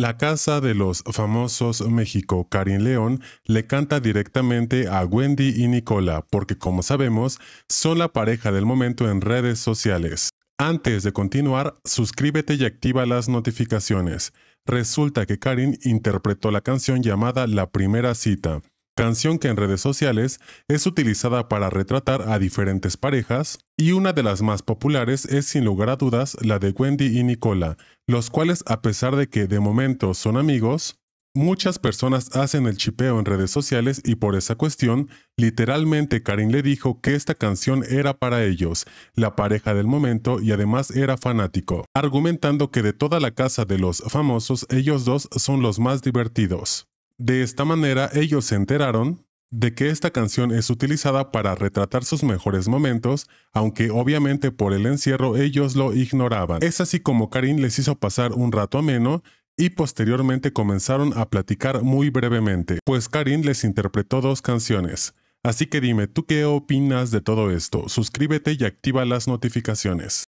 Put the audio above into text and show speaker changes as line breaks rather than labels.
La casa de los famosos México, Karin León, le canta directamente a Wendy y Nicola, porque como sabemos, son la pareja del momento en redes sociales. Antes de continuar, suscríbete y activa las notificaciones. Resulta que Karin interpretó la canción llamada La Primera Cita, canción que en redes sociales es utilizada para retratar a diferentes parejas, y una de las más populares es sin lugar a dudas la de Wendy y Nicola, los cuales a pesar de que de momento son amigos, muchas personas hacen el chipeo en redes sociales y por esa cuestión, literalmente Karin le dijo que esta canción era para ellos, la pareja del momento y además era fanático, argumentando que de toda la casa de los famosos ellos dos son los más divertidos. De esta manera ellos se enteraron de que esta canción es utilizada para retratar sus mejores momentos, aunque obviamente por el encierro ellos lo ignoraban. Es así como Karin les hizo pasar un rato ameno y posteriormente comenzaron a platicar muy brevemente, pues Karin les interpretó dos canciones. Así que dime, ¿tú qué opinas de todo esto? Suscríbete y activa las notificaciones.